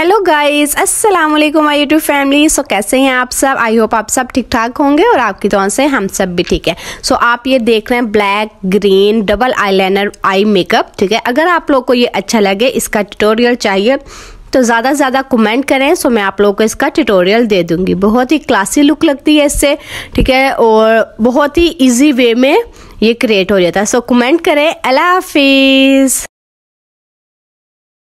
hello guys अस्सलाम वालेकुम my YouTube family so कैसे हैं आप सब आई होप आप सब ठीक ठाक होंगे और आपकी तौर से हम सब भी ठीक है सो so, आप ये देख रहे हैं black green double eyeliner eye makeup ठीक है अगर आप लोग को ये अच्छा लगे इसका ट्यूटोरियल चाहिए तो ज़्यादा से ज़्यादा कमेंट करें सो मैं आप लोगों को इसका ट्यूटोरियल दे दूँगी बहुत ही क्लासी लुक लगती है इससे ठीक है और बहुत ही ईजी वे में ये क्रिएट हो जाता है सो कमेंट करें अला हाफिज़